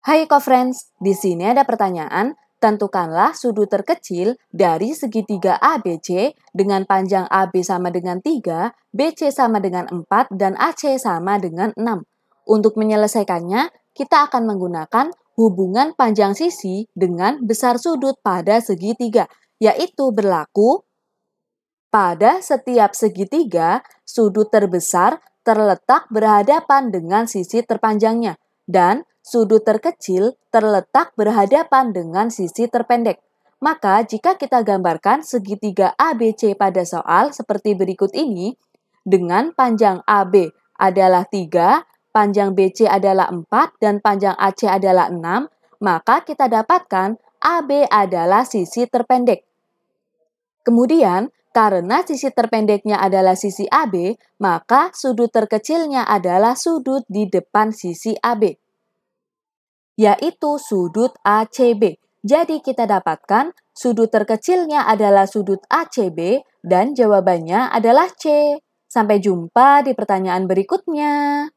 Hai co-friends, di sini ada pertanyaan, tentukanlah sudut terkecil dari segitiga ABC dengan panjang AB sama dengan 3, BC sama dengan 4, dan AC sama dengan 6. Untuk menyelesaikannya, kita akan menggunakan hubungan panjang sisi dengan besar sudut pada segitiga, yaitu berlaku pada setiap segitiga, sudut terbesar terletak berhadapan dengan sisi terpanjangnya dan sudut terkecil terletak berhadapan dengan sisi terpendek. Maka jika kita gambarkan segitiga ABC pada soal seperti berikut ini, dengan panjang AB adalah 3, panjang BC adalah 4, dan panjang AC adalah 6, maka kita dapatkan AB adalah sisi terpendek. Kemudian, karena sisi terpendeknya adalah sisi AB, maka sudut terkecilnya adalah sudut di depan sisi AB, yaitu sudut ACB. Jadi kita dapatkan sudut terkecilnya adalah sudut ACB dan jawabannya adalah C. Sampai jumpa di pertanyaan berikutnya.